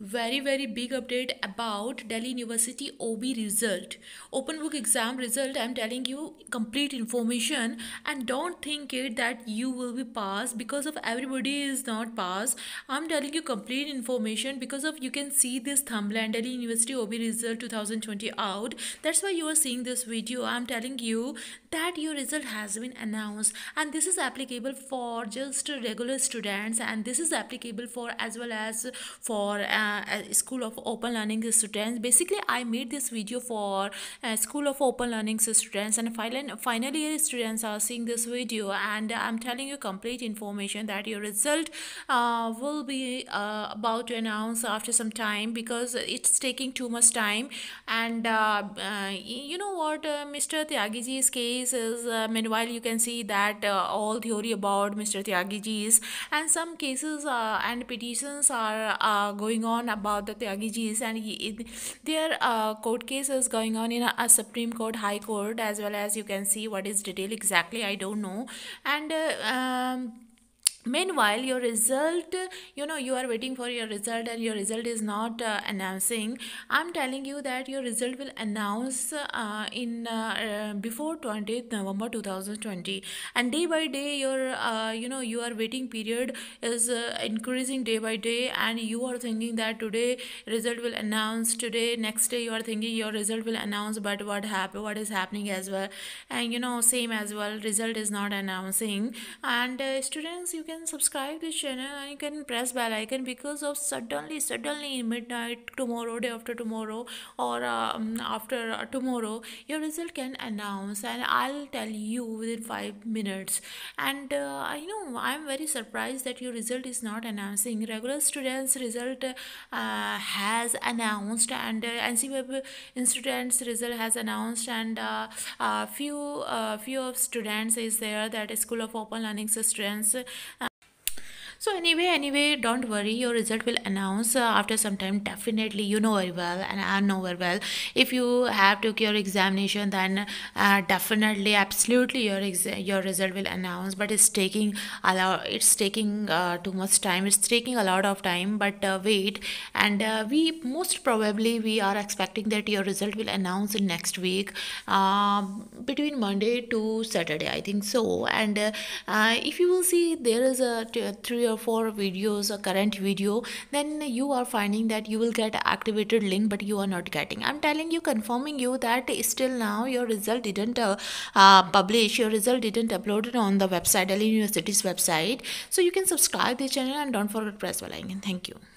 very very big update about delhi university ob result open book exam result i'm telling you complete information and don't think it that you will be passed because of everybody is not passed i'm telling you complete information because of you can see this thumbnail delhi university ob result 2020 out that's why you are seeing this video i'm telling you that your result has been announced and this is applicable for just regular students and this is applicable for as well as for um, uh, School of Open Learning students. Basically, I made this video for uh, School of Open Learning students and finally, finally students are seeing this video and I'm telling you complete information that your result uh, will be uh, about to announce after some time because it's taking too much time and uh, uh, you know what uh, Mr. Tyagiji's case is uh, meanwhile you can see that uh, all theory about Mr. Tyagiji's and some cases uh, and petitions are uh, going on on about the Tyagijis and he, their uh, court cases going on in a, a, Supreme Court, High Court, as well as you can see what is detail exactly. I don't know. And uh, um, meanwhile your result you know you are waiting for your result and your result is not uh, announcing i'm telling you that your result will announce uh, in uh, uh before 20th november 2020 and day by day your uh, you know your waiting period is uh, increasing day by day and you are thinking that today result will announce today next day you are thinking your result will announce but what happen what is happening as well and you know same as well result is not announcing and students you can can subscribe this channel and you can press bell icon because of suddenly suddenly midnight tomorrow day after tomorrow or um, after uh, tomorrow your result can announce and I'll tell you within five minutes and uh, I know I'm very surprised that your result is not announcing regular students result uh, has announced and uh, NCWeb students result has announced and uh, uh, few uh, few of students is there that is school of open learning students so anyway anyway don't worry your result will announce uh, after some time definitely you know very well and i know very well if you have took your examination then uh, definitely absolutely your your result will announce but it's taking a lot it's taking uh, too much time it's taking a lot of time but uh, wait and uh, we most probably we are expecting that your result will announce next week um, between monday to saturday i think so and uh, if you will see there is a three or your for videos a current video then you are finding that you will get activated link but you are not getting i'm telling you confirming you that still now your result didn't uh, uh, publish your result didn't uploaded on the website delhi university's website so you can subscribe the channel and don't forget press bell icon thank you